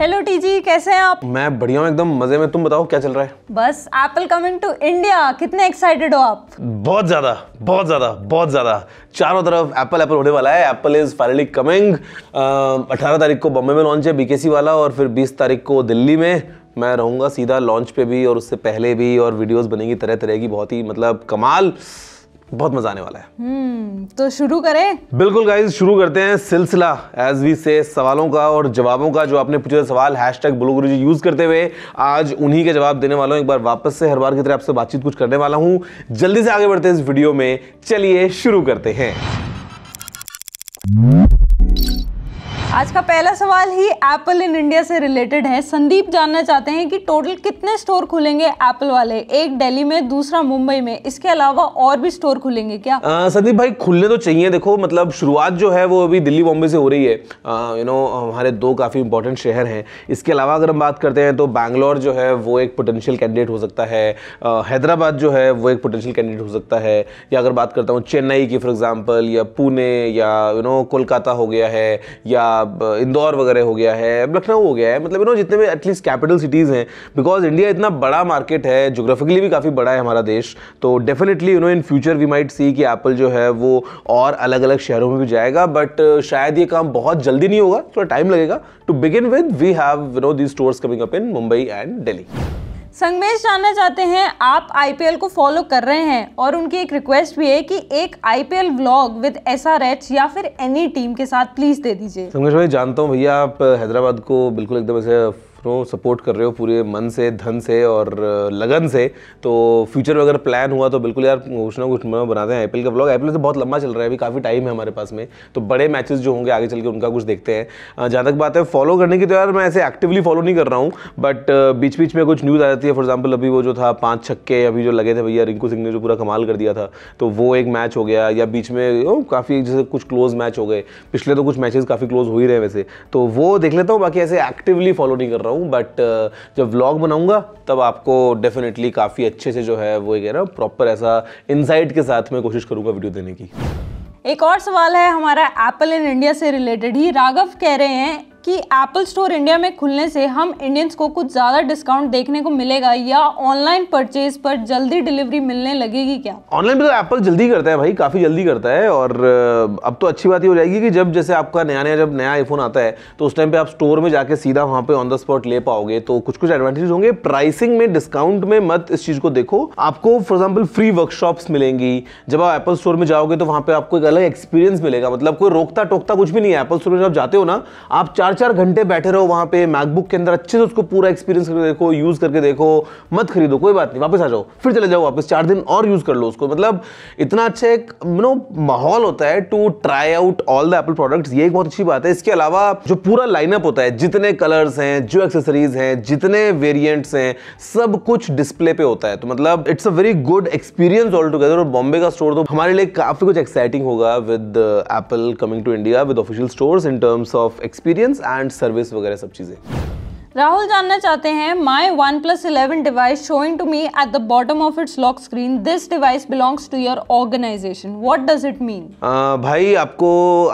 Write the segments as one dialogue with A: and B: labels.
A: Hello TG कैसे हैं आप
B: मैं बढ़िया हूँ एकदम मजे में तुम बताओ क्या चल रहा है
A: बस एप्पल कमिंग टू इंडिया कितने एक्साइटेड हो आप
B: बहुत ज्यादा बहुत ज्यादा बहुत ज्यादा चारों तरफ एप्पल एप्पल होने वाला है एप्पल इज फाइनली कमिंग अठारह तारीख को बॉम्बे में लॉन्च है बीकेसी वाला और फिर बीस तारीख को दिल्ली में मैं रहूंगा सीधा लॉन्च पे भी और उससे पहले भी और वीडियोस बनेगी तरह तरह की बहुत ही मतलब कमाल बहुत मजा आने वाला है
A: हम्म, तो शुरू करें
B: बिल्कुल गाइज शुरू करते हैं सिलसिला एज वी से सवालों का और जवाबों का जो आपने पूछे सवाल hash tag blue G use करते हुए आज उन्हीं के जवाब देने वाला हूँ एक बार वापस से हर बार की तरह आपसे बातचीत कुछ करने वाला हूँ जल्दी से आगे बढ़ते हैं इस वीडियो में चलिए शुरू करते हैं
A: आज का पहला सवाल ही एप्पल इन इंडिया से रिलेटेड है संदीप जानना चाहते हैं कि टोटल कितने स्टोर खुलेंगे एप्पल वाले एक दिल्ली में दूसरा मुंबई में इसके अलावा और भी स्टोर खुलेंगे क्या
B: आ, संदीप भाई खुलने तो चाहिए देखो मतलब शुरुआत जो है वो अभी दिल्ली बॉम्बे से हो रही है यू नो हमारे दो काफ़ी इंपॉर्टेंट शहर हैं इसके अलावा अगर हम बात करते हैं तो बैंगलोर जो है वो एक पोटेंशियल कैंडिडेट हो सकता है हैदराबाद जो है वो एक पोटेंशियल कैंडिडेट हो सकता है या अगर बात करता हूँ चेन्नई की फॉर एग्जाम्पल या पुणे या यू नो कोलकाता हो गया है या अब इंदौर वगैरह हो गया है अब लखनऊ हो गया है मतलब यू नो जितने भी एटलीस्ट कैपिटल सिटीज़ हैं बिकॉज इंडिया इतना बड़ा मार्केट है जोग्राफिकली भी काफ़ी बड़ा है हमारा देश तो definitely you know in future we might see कि एप्पल जो है वो और अलग अलग शहरों में भी जाएगा बट शायद ये काम बहुत जल्दी नहीं होगा थोड़ा टाइम लगेगा to begin with we have you know the stores coming up in Mumbai and Delhi
A: Sangamesh जानना चाहते हैं आप आईपीएल को फॉलो कर रहे हैं और उनकी एक रिक्वेस्ट भी है कि एक आईपीएल व्लॉग विद एसआरएच या फिर एनी टीम के साथ प्लीज दे दीजिए
B: संगमेश भाई जानता हूँ भैया आप हैदराबाद को बिल्कुल एकदम ऐसे को सपोर्ट कर रहे हो पूरे मन से धन से और लगन से तो फ्यूचर में अगर प्लान हुआ तो बिल्कुल यार कुछ ना कुछ बनाते हैं आई का ब्लॉग आई से बहुत लंबा चल रहा है अभी काफ़ी टाइम है हमारे पास में तो बड़े मैचेस जो होंगे आगे चल के उनका कुछ देखते हैं जहाँ तक बात है फॉलो करने की तो यार मैं ऐसे एक्टिवली फॉलो नहीं कर रहा हूँ बट बीच बीच में कुछ न्यूज़ आ जाती है फॉर एग्जाम्पल अभी वो जो था पाँच छक्के अभी जो लगे थे भैया रिंकू सिंह ने जो पूरा कमाल कर दिया था तो वो एक मैच हो गया या बीच में काफ़ी जैसे कुछ क्लोज मैच हो गए पिछले तो कुछ मैचेस काफ़ी क्लोज हो ही रहे वैसे तो वो देख लेता हूँ बाकी ऐसे एक्टिवली फॉलो नहीं कर रहा हूँ हूँ बट uh, जब व्लॉग बनाऊँगा तब आपको डेफिनेटली काफ़ी अच्छे से जो है वो कह रहा हूँ प्रॉपर ऐसा इनसाइट के साथ मैं कोशिश करूँगा वीडियो देने की
A: एक और सवाल है हमारा एप्पल इन इंडिया से रिलेटेड ही राघव कह रहे हैं कि एप्पल स्टोर इंडिया में खुलने से हम इंडियंस को कुछ ज़्यादा डिस्काउंट देखने को मिलेगा या ऑनलाइन परचेज पर जल्दी डिलीवरी मिलने लगेगी क्या
B: ऑनलाइन पर एप्पल जल्दी करता है भाई काफ़ी जल्दी करता है और अब तो अच्छी बात ये हो जाएगी कि जब जैसे आपका नया नया जब नया आईफोन आता है तो उस टाइम पे आप स्टोर में जाके सीधा वहां पर ऑन द स्पॉट ले पाओगे तो कुछ कुछ एडवांटेज होंगे प्राइसिंग में डिस्काउंट में मत इस चीज़ को देखो आपको फॉर एग्जाम्पल फ्री वर्कशॉप मिलेंगी जब आप एप्पल स्टोर में जाओगे तो वहाँ पर आपको एक अलग एक्सपीरियंस मिलेगा मतलब कोई रोकता टोकता कुछ भी नहीं है एप्पल स्टोर में जब जाते हो ना आप चार चार चार घंटे बैठे रहो वहाँ पे मैकबुक के अंदर अच्छे से उसको पूरा एक्सपीरियंस करके देखो यूज़ करके देखो मत खरीदो कोई बात नहीं वापस आ जाओ फिर चले जाओ वापस चार दिन और यूज़ कर लो उसको मतलब इतना अच्छा एक नो माहौल होता है to try out all the Apple products ये एक बहुत अच्छी बात है इसके अलावा जो पूरा लाइनअप होता है जितने कलर्स हैं जो एक्सेसरीज हैं जितने वेरियंट्स हैं सब कुछ डिस्प्ले पे होता है तो मतलब it's a very good experience all together और बॉम्बे का स्टोर तो हमारे लिए काफ़ी कुछ एक्साइटिंग होगा with Apple coming to India with official stores in terms of experience and service वगैरह सब चीज़ें
A: राहुल जानना चाहते हैं my OnePlus eleven device showing to me at the bottom of its lock screen this device belongs to your organisation what does it mean
B: भाई आपको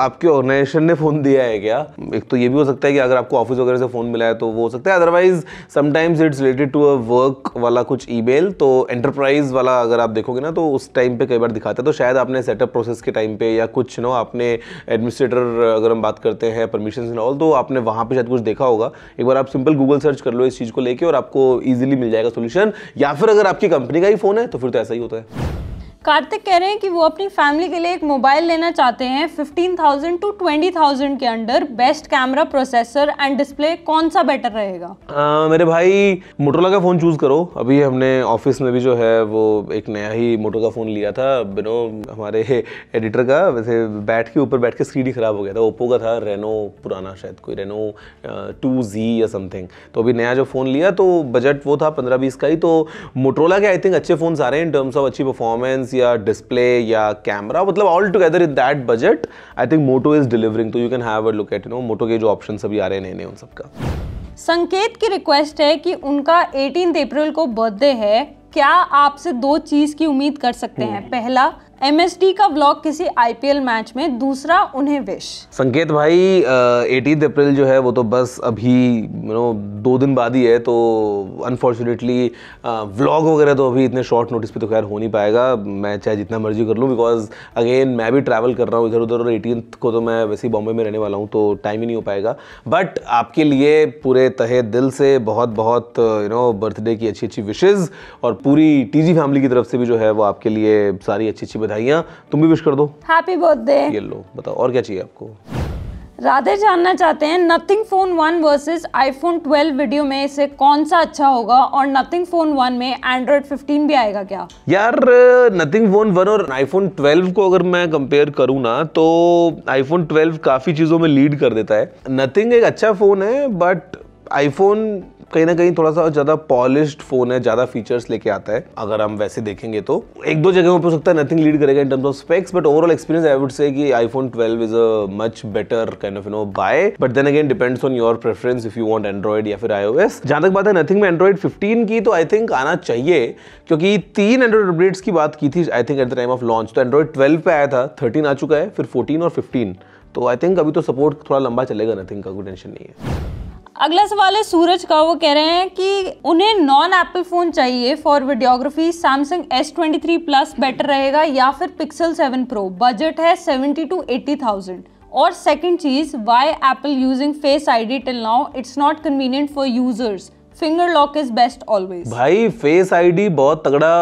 B: आपके organisation ने फोन दिया है क्या एक तो ये भी हो सकता है कि अगर आपको ऑफिस वगैरह से फोन मिला है तो वो हो सकता है otherwise sometimes it's related to a work वाला कुछ ईमेल तो एंटरप्राइज वाला अगर आप देखोगे ना तो उस टाइम पे कई बार दिखाते हैं तो शायद आपने सेटअप प्रोसेस के टाइम पे या कुछ नो आपने एडमिनिस्ट्रेटर अगर हम बात करते हैं परमिशन ऑल तो आपने वहाँ पे शायद कुछ देखा होगा एक बार आप सिंपल सिंपल गूगल सर्च कर लो इस चीज़ को लेके और आपको इजिली मिल जाएगा सोल्यूशन या फिर अगर आपकी कंपनी का ही फ़ोन है तो फिर तो ऐसा ही होता है
A: कार्तिक कह रहे हैं कि वो अपनी फैमिली के लिए एक मोबाइल लेना चाहते हैं 15,000 टू 20,000 के under best camera processor and display कौन सा बेटर रहेगा
B: आ, मेरे भाई मोटोला का फ़ोन चूज़ करो अभी हमने ऑफिस में भी जो है वो एक नया ही मोटो का फ़ोन लिया था बिनो हमारे एडिटर का वैसे बैठ के ऊपर बैठ के स्क्रीन ही ख़राब हो गया था ओप्पो का था रेनो पुराना शायद कोई रेनो टू जी या समथिंग तो अभी नया जो फ़ोन लिया तो बजट वो था पंद्रह बीस का ही तो मोटोला के आई थिंक अच्छे फोन आ रहे हैं इन टर्म्स ऑफ अच्छी परफॉर्मेंस लेंस या डिस्प्ले या कैमरा मतलब all together in that budget I think Moto is delivering you can have a look at no Moto के जो ऑप्शन अभी आ रहे हैं नए नए उन सबका
A: संकेत की रिक्वेस्ट है कि उनका एटीन अप्रैल को बर्थडे है क्या आपसे दो चीज की उम्मीद कर सकते हैं hmm. पहला एमएसडी का ब्लॉग किसी आईपीएल मैच में दूसरा उन्हें विश
B: संकेत भाई एटीन अप्रैल जो है वो तो बस अभी यू नो दो दिन बाद ही है तो अनफॉर्चुनेटली व्लॉग वगैरह तो अभी इतने शॉर्ट नोटिस पे तो खैर हो नहीं पाएगा मैं चाहे जितना मर्जी कर लूँ बिकॉज अगेन मैं भी ट्रैवल कर रहा हूँ इधर उधर और एटीन को तो मैं वैसे ही बॉम्बे में रहने वाला हूँ तो टाइम ही नहीं हो पाएगा बट आपके लिए पूरे तहे दिल से बहुत बहुत यू नो बर्थडे की अच्छी अच्छी विशेज़ और पूरी टी फैमिली की तरफ से भी जो है वो आपके लिए सारी अच्छी अच्छी बधाइयाँ तुम भी विश कर दो
A: हैप्पी बर्थडे ये
B: लो बताओ और क्या चाहिए आपको
A: राधे जानना चाहते हैं Nothing Phone one versus iPhone 12 video में इसे कौन सा अच्छा होगा और नथिंग फोन वन में एंड्रॉइड 15 भी आएगा क्या
B: यार नथिंग फोन वन और आईफोन 12 को अगर मैं कंपेयर करूँ ना तो आईफोन 12 काफ़ी चीज़ों में लीड कर देता है नथिंग एक अच्छा फ़ोन है बट आईफोन कहीं ना कहीं थोड़ा सा ज़्यादा पॉलिश फोन है ज़्यादा फीचर्स लेके आता है अगर हम वैसे देखेंगे तो एक दो जगह पर हो सकता है नथिंग लीड करेगा in terms of specs but overall experience I would say कि iPhone 12 is a much better kind of you know buy but then again depends on your preference if you want Android या फिर S जहां तक बात है nothing में Android fifteen की तो आई थिंक आना चाहिए क्योंकि तीन एंड्रॉइड अपडेट्स की बात की थी I think at the time of launch तो एंड्रॉइड ट्वेल्व पे आया था थर्टीन आ चुका है फिर फोर्टीन और फिफ्टीन तो आई थिंक अभी तो सपोर्ट थोड़ा लंबा चलेगा नथिंग का कोई टेंशन नहीं है
A: अगला सवाल है सूरज का वो कह रहे हैं कि उन्हें नॉन एप्पल फ़ोन चाहिए for videography Samsung S twenty three plus better रहेगा या फिर पिक्सल सेवन प्रो बजट है सेवेंटी टू एट्टी थाउजेंड और सेकंड चीज़ why Apple using Face I D till now it's not convenient for users finger lock is best always
B: भाई Face ID बहुत तगड़ा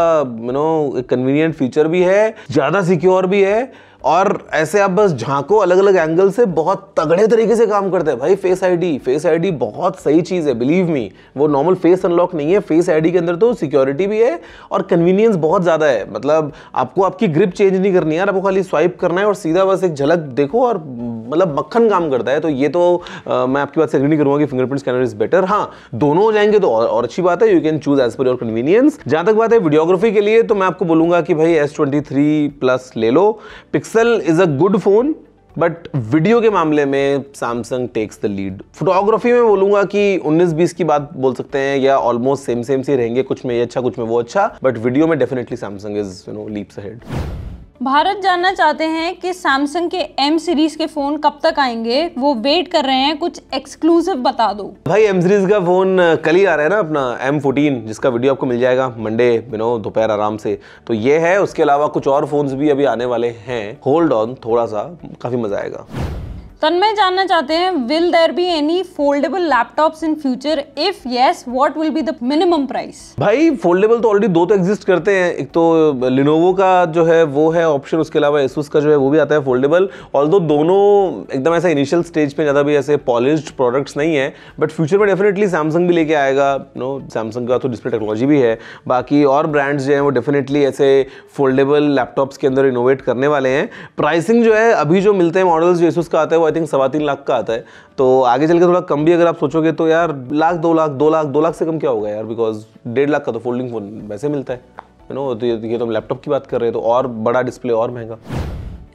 B: you know convenient feature भी है ज्यादा secure भी है और ऐसे आप बस झांको अलग अलग एंगल से बहुत तगड़े तरीके से काम करते हैं भाई फेस आईडी फेस आईडी बहुत सही चीज़ है बिलीव मी वो नॉर्मल फेस अनलॉक नहीं है फेस आईडी के अंदर तो सिक्योरिटी भी है और कन्वीनियंस बहुत ज़्यादा है मतलब आपको आपकी ग्रिप चेंज नहीं करनी है आपको खाली स्वाइप करना है और सीधा बस एक झलक देखो और मतलब मक्खन काम करता है तो ये तो आ, मैं आपकी बात से एग्री नहीं करूंगा कि फिंगरप्रिंट स्कैनर इज बेटर हाँ दोनों हो जाएंगे तो और, अच्छी बात है you can choose as per your convenience जहां तक बात है वीडियोग्राफी के लिए तो मैं आपको बोलूंगा कि भाई एस ट्वेंटी थ्री प्लस ले लो पिक्स Pixel is a good phone but video के मामले में Samsung takes the lead photography में बोलूंगा कि 19-20 की बात बोल सकते हैं या ऑलमोस्ट सेम सेम से रहेंगे कुछ में ये अच्छा कुछ में वो अच्छा बट वीडियो में definitely Samsung is you know leaps ahead
A: Bharat जानना चाहते हैं कि सैमसंग के एम सीरीज के फोन कब तक आएंगे वो वेट कर रहे हैं कुछ एक्सक्लूसिव बता दो
B: भाई एम सीरीज का फोन कल ही आ रहा है ना अपना एम फोर्टीन जिसका वीडियो आपको मिल जाएगा मंडे बिनो दोपहर आराम से तो ये है उसके अलावा कुछ और फोन्स भी अभी आने वाले हैं होल्ड ऑन थोड़ा सा काफी मजा आएगा
A: तन्मय जानना चाहते हैं will there be any foldable laptops in future if yes what will be the minimum price
B: भाई फोल्डेबल तो ऑलरेडी दो तो एग्जिस्ट करते हैं एक तो लिनोवो का जो है वो है ऑप्शन उसके अलावा एसूस का जो है वो भी आता है फोल्डेबल ऑल दो दोनों एकदम ऐसा इनिशियल स्टेज पे ज़्यादा भी ऐसे पॉलिश प्रोडक्ट्स नहीं है बट फ्यूचर में डेफिनेटली सैमसंग भी लेके आएगा नो सैमसंग का तो डिस्प्ले टेक्नोलॉजी भी है बाकी और ब्रांड्स जो है वो डेफिनेटली ऐसे फोल्डेबल लैपटॉप्स के अंदर इनोवेट करने वाले हैं प्राइसिंग जो है अभी जो मिलते हैं मॉडल्स जो एसूस का आता है वो आई थिंक सवा तीन लाख का आता है तो आगे चल के थोड़ा कम भी अगर आप सोचोगे तो यार लाख दो लाख दो लाख दो लाख से कम क्या होगा यार बिकॉज डेढ़ लाख का तो फोल्डिंग फ़ोन वैसे मिलता है यू नो तो ये तो हम लैपटॉप की बात कर रहे हैं तो और बड़ा डिस्प्ले और महंगा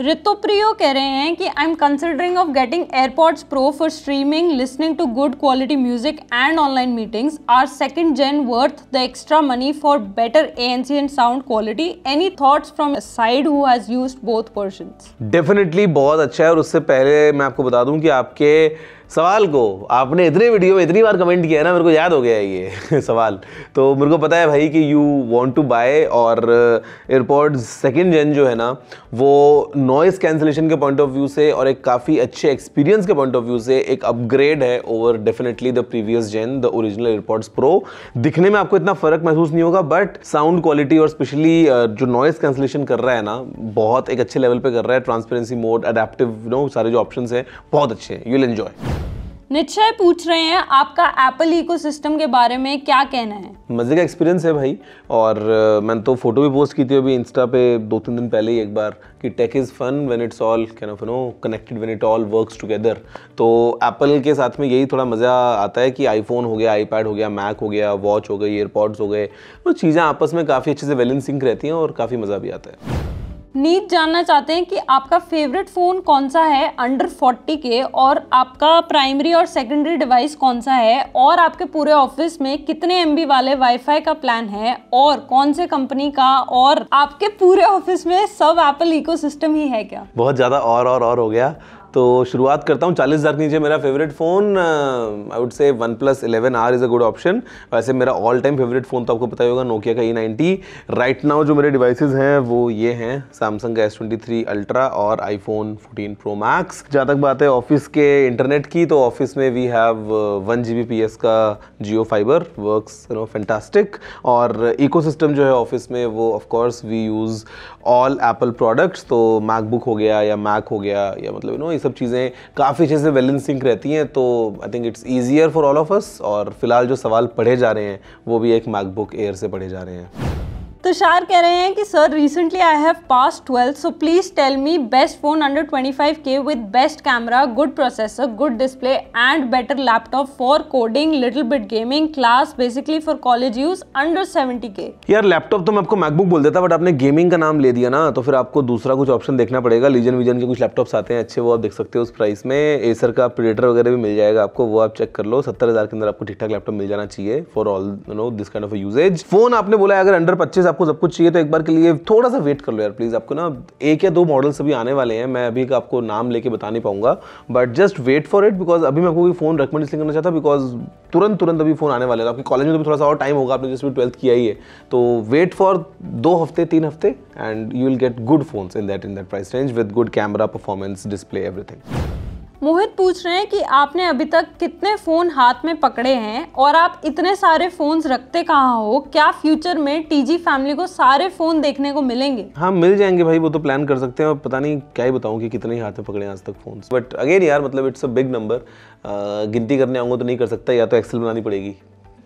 A: रितुप्रियो कह रहे हैं कि I am considering of getting AirPods Pro for streaming listening to good quality music and online meetings are second gen worth the extra money for better A N C and sound quality any thoughts from side who has used both person
B: definitely बहुत अच्छा है और उससे पहले मैं आपको बता दूं कि आपके सवाल को आपने इतने वीडियो में इतनी बार कमेंट किया है ना मेरे को याद हो गया है ये सवाल तो मेरे को पता है भाई कि यू वांट टू बाय और एयरपोर्ट सेकेंड जेन जो है ना वो नॉइज़ कैंसिलेशन के पॉइंट ऑफ व्यू से और एक काफ़ी अच्छे एक्सपीरियंस के पॉइंट ऑफ व्यू से एक अपग्रेड है over definitely the previous gen the original AirPods Pro दिखने में आपको इतना फ़र्क महसूस नहीं होगा बट साउंड क्वालिटी और स्पेशली जो नॉइस कैंसिलेशन कर रहा है ना बहुत एक अच्छे लेवल पर कर रहा है ट्रांसपेरेंसी मोड अडेप्टिव नो सारे जो ऑप्शन हैं बहुत अच्छे हैं यू विल एन्जॉय
A: निश्चय पूछ रहे हैं आपका एप्पल इकोसिस्टम के बारे में क्या कहना है
B: मज़े का एक्सपीरियंस है भाई और मैंने तो फोटो भी पोस्ट की थी अभी इंस्टा पे दो तीन दिन पहले ही एक बार कि tech is fun when it's all kind of know connected when it all works together तो एप्पल के साथ में यही थोड़ा मज़ा आता है कि आईफोन हो गया आईपैड हो गया मैक हो गया वॉच हो गई एयरपॉड्स हो गए वो चीज़ें आपस में काफ़ी अच्छे से वेलेंसिंग रहती हैं और काफ़ी मज़ा भी आता है
A: नीत जानना चाहते हैं कि आपका फेवरेट फ़ोन कौन सा है अंडर 40 के और आपका प्राइमरी और सेकेंडरी डिवाइस कौन सा है और आपके पूरे ऑफिस में कितने एम वाले वाईफाई का प्लान है और कौन से कंपनी का और आपके पूरे ऑफिस में सब एप्पल इकोसिस्टम ही है क्या
B: बहुत ज़्यादा और और और हो गया तो शुरुआत करता हूँ चालीस हज़ार नीचे मेरा favourite phone I would say OnePlus eleven R is a good option वैसे मेरा ऑल टाइम फेवरेट फ़ोन तो आपको पता ही होगा नोकिया का ई नाइनटी राइट नाउ जो मेरे डिवाइसेज हैं वो ये हैं सैमसंग का एस ट्वेंटी थ्री अल्ट्रा और iPhone fourteen Pro Max जहाँ तक बात है ऑफिस के इंटरनेट की तो ऑफिस में we have one G B P S का Jio fiber work you know fantastic और इको सिस्टम जो है ऑफिस में वो of course we use all Apple products तो मैकबुक हो गया या मैक हो गया या मतलब यू नो इस सब चीज़ें काफ़ी अच्छे से रहती हैं तो I think it's easier for all of us और फिलहाल जो सवाल पढ़े जा रहे हैं वो भी एक मैकबुक एयर से पढ़े जा रहे हैं
A: तुषार कह रहे हैं कि sir recently I have pass twelfth so please tell me best phone under five K with best camera good processor good display and better laptop for coding little bit gaming class basically for college use under seventy K
B: यार laptop तो मैं आपको MacBook बोल देता but आपने gaming का नाम ले दिया ना तो फिर आपको दूसरा कुछ ऑप्शन देखना पड़ेगा लीजन विजन के कुछ लैपटॉप आते हैं अच्छे वो आप देख सकते हो उस प्राइस में एसर का प्रेडेटर वगैरह भी मिल जाएगा आपको वो आप चेक कर लो सत्तर हज़ार के अंदर आपको ठीक ठाक लैपटॉप मिल जाना चाहिए for all no this kind of usages phone आपने बोला अगर अंडर पच्चीस आपको सब कुछ चाहिए तो एक बार के लिए थोड़ा सा वेट कर लो यार प्लीज़ आपको ना एक या दो मॉडल्स अभी आने वाले हैं मैं अभी आपको नाम लेके बता नहीं पाऊंगा but just wait for it because अभी मैं कोई फ़ोन रिकमेंड इसलिए करना चाहता बिकॉज तुरंत तुरंत अभी फ़ोन आने वाले तो आपके कॉलेज में तो भी थोड़ा सा और टाइम होगा आपने जैसे भी ट्वेल्थ किया ही है तो वेट फॉर दो हफ्ते तीन हफ्ते and you will get good phones in that in that price range with good camera performance display everything
A: Mohit पूछ रहे हैं कि आपने अभी तक कितने फ़ोन हाथ में पकड़े हैं और आप इतने सारे फ़ोन्स रखते कहाँ हो क्या फ्यूचर में टीजी फैमिली को सारे फ़ोन देखने को मिलेंगे
B: हाँ मिल जाएंगे भाई वो तो प्लान कर सकते हैं और पता नहीं क्या ही बताऊँ कि कितने हाथ में पकड़े हैं आज तक फ़ोन बट अगेन यार मतलब इट्स अ बिग नंबर गिनती करने आऊँगा तो नहीं कर सकता या तो एक्सेल बनानी पड़ेगी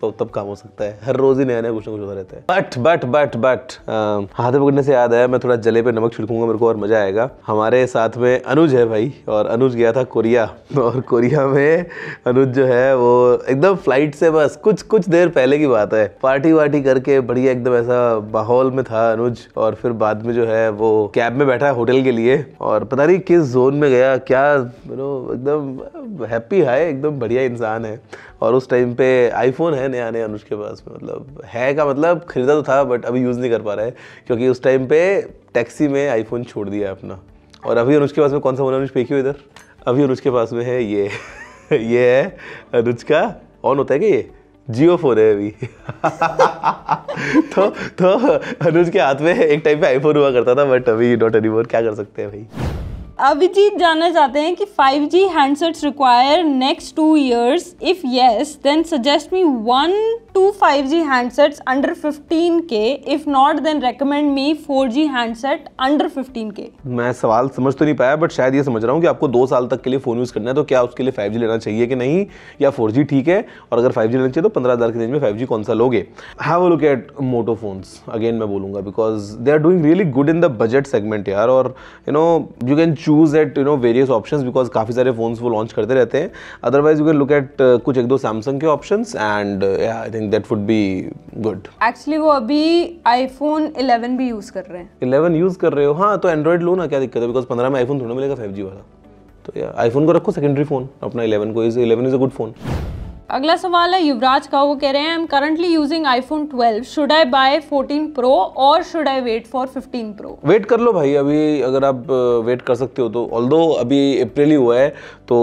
B: तो तब काम हो सकता है हर रोज ही नया नया कुछ ना कुछ होता रहता है बट बट बट बट हाथे पकड़ने से याद आया मैं थोड़ा जले पे नमक छिड़कूंगा मेरे को और मजा आएगा हमारे साथ में अनुज है भाई और अनुज गया था कोरिया और कोरिया में अनुज जो है वो एकदम फ्लाइट से बस कुछ कुछ देर पहले की बात है पार्टी वार्टी करके बढ़िया एकदम ऐसा माहौल में था अनुज और फिर बाद में जो है वो कैब में बैठा होटल के लिए और पता नहीं किस जोन में गया क्या यू नो एकदम हैप्पी है एकदम बढ़िया इंसान है और उस टाइम पे आईफोन है नया नया अनुज के पास में मतलब है का मतलब खरीदा तो था बट अभी यूज़ नहीं कर पा रहा है क्योंकि उस टाइम पे टैक्सी में आईफोन छोड़ दिया है अपना और अभी अनुज के पास में कौन सा फ़ोन अनुज फेंकी इधर अभी अनुज के पास में है ये ये है अनुज का ऑन होता है क्या ये जियो फोन है अभी तो तो अनुज के हाथ में एक टाइम पे आईफोन हुआ करता था बट अभी नॉट एनी क्या कर सकते हैं भाई
A: अभिजीत जानना चाहते हैं कि 5G G handsets require next two years if yes then suggest me one two 5G G handsets under 15K if not then recommend me 4G handset under 15K
B: मैं सवाल समझ तो नहीं पाया बट शायद ये समझ रहा हूँ कि आपको दो साल तक के लिए फ़ोन यूज़ करना है तो क्या उसके लिए 5G लेना चाहिए कि नहीं या 4G ठीक है और अगर 5G लेना चाहिए तो पंद्रह हज़ार के रेंज में 5G कौन सा लोगे have a look at Moto phones again मैं बोलूंगा because they are doing really good in the budget segment यार और you know you can choose at you know various options because काफ़ी सारे फोन्स वो लॉन्च करते रहते हैं otherwise you can look at कुछ एक दो सैमसंग के option and I think that would be good
A: actually वो अभी आईफोन 11 भी यूज़ कर रहे
B: हैं 11 यूज़ कर रहे हो हाँ तो एंड्रॉइड लो ना क्या दिक्कत है बिकॉज पंद्रह में आईफोन थोड़ा मिलेगा फाइव वाला तो आईफोन को रखो सेकेंडरी फोन अपना इलेवन को is eleven is a good phone
A: अगला सवाल है युवराज का वो कह रहे हैं I am currently using iPhone 12 should I buy 14 pro और should I wait for 15 pro
B: wait कर लो भाई अभी अगर आप वेट कर सकते हो तो ऑल अभी अप्रैल ही हुआ है तो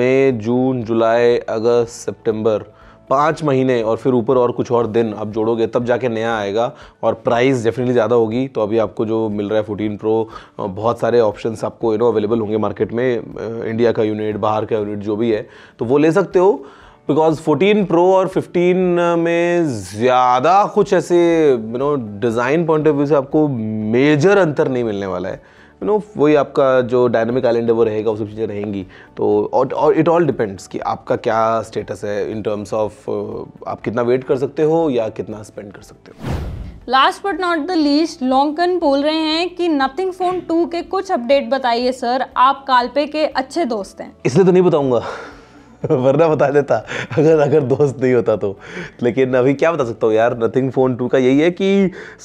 B: मई जून जुलाई अगस्त सितंबर पाँच महीने और फिर ऊपर और कुछ और दिन आप जोड़ोगे तब जाके नया आएगा और प्राइस डेफिनेटली ज़्यादा होगी तो अभी आपको जो मिल रहा है फोर्टीन प्रो बहुत सारे ऑप्शन आपको यू नो अवेलेबल होंगे मार्केट में इंडिया का यूनिट बाहर का यूनिट जो भी है तो वो ले सकते हो बिकॉज 14 प्रो और 15 uh, में ज़्यादा कुछ ऐसे you know design point of view से आपको मेजर अंतर नहीं मिलने वाला है यू नो वही आपका जो डायनेमिक आइलैंड है वो रहेगा वो सब चीज़ें रहेंगी तो और इट ऑल डिपेंड्स कि आपका क्या स्टेटस है इन टर्म्स ऑफ आप कितना वेट कर सकते हो या कितना स्पेंड कर सकते हो
A: last but not the least लॉन्कन बोल रहे हैं कि नथिंग फोन टू के कुछ अपडेट बताइए सर आप कालपे के अच्छे दोस्त हैं
B: इसलिए तो नहीं बताऊंगा वरना बता देता अगर अगर दोस्त नहीं होता तो लेकिन अभी क्या बता सकता हूँ यार नथिंग फ़ोन टू का यही है कि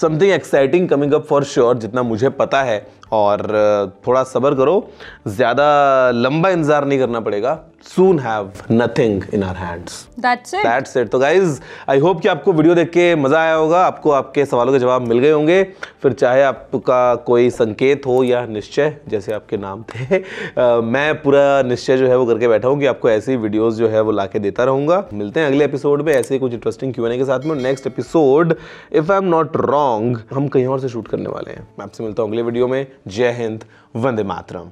B: something exciting coming up for sure जितना मुझे पता है और थोड़ा सब्र करो ज़्यादा लंबा इंतज़ार नहीं करना पड़ेगा soon have nothing in our hands
A: that's
B: it तो गाइज आई होप कि आपको वीडियो देख के मज़ा आया होगा आपको आपके सवालों के जवाब मिल गए होंगे फिर चाहे आपका कोई संकेत हो या निश्चय जैसे आपके नाम थे आ, मैं पूरा निश्चय जो है वो करके बैठा हूँ कि आपको ऐसी वीडियोज़ जो है वो ला देता रहूंगा मिलते हैं अगले एपिसोड में ऐसे कुछ इंटरेस्टिंग क्यों के साथ में next episode if I am not wrong हम कहीं और से शूट करने वाले हैं मैं आपसे मिलता हूँ अगले वीडियो में Jai Hind, Vande Matram.